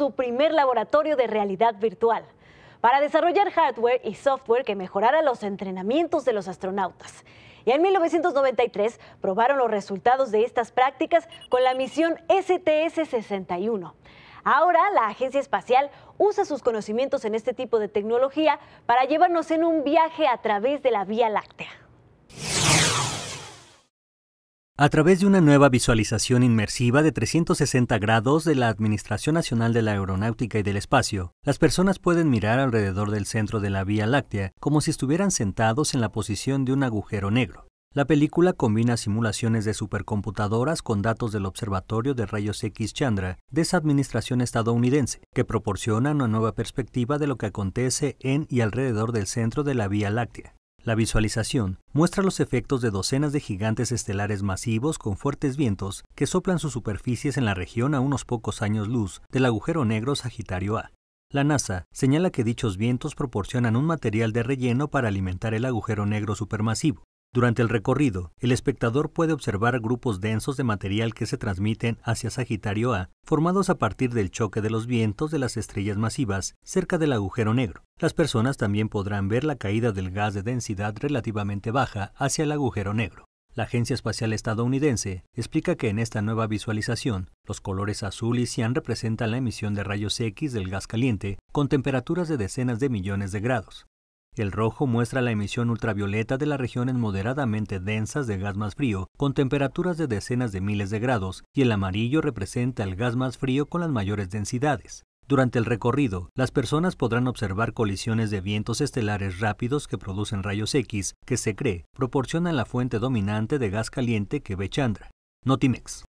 su primer laboratorio de realidad virtual para desarrollar hardware y software que mejorara los entrenamientos de los astronautas. Y en 1993 probaron los resultados de estas prácticas con la misión STS-61. Ahora la Agencia Espacial usa sus conocimientos en este tipo de tecnología para llevarnos en un viaje a través de la Vía Láctea. A través de una nueva visualización inmersiva de 360 grados de la Administración Nacional de la Aeronáutica y del Espacio, las personas pueden mirar alrededor del centro de la Vía Láctea como si estuvieran sentados en la posición de un agujero negro. La película combina simulaciones de supercomputadoras con datos del Observatorio de Rayos X Chandra de esa administración estadounidense, que proporcionan una nueva perspectiva de lo que acontece en y alrededor del centro de la Vía Láctea. La visualización muestra los efectos de docenas de gigantes estelares masivos con fuertes vientos que soplan sus superficies en la región a unos pocos años luz del agujero negro Sagitario A. La NASA señala que dichos vientos proporcionan un material de relleno para alimentar el agujero negro supermasivo. Durante el recorrido, el espectador puede observar grupos densos de material que se transmiten hacia Sagitario A, formados a partir del choque de los vientos de las estrellas masivas cerca del agujero negro. Las personas también podrán ver la caída del gas de densidad relativamente baja hacia el agujero negro. La Agencia Espacial Estadounidense explica que en esta nueva visualización, los colores azul y cian representan la emisión de rayos X del gas caliente con temperaturas de decenas de millones de grados. El rojo muestra la emisión ultravioleta de las regiones moderadamente densas de gas más frío, con temperaturas de decenas de miles de grados, y el amarillo representa el gas más frío con las mayores densidades. Durante el recorrido, las personas podrán observar colisiones de vientos estelares rápidos que producen rayos X, que se cree proporcionan la fuente dominante de gas caliente que ve Chandra. Notimex.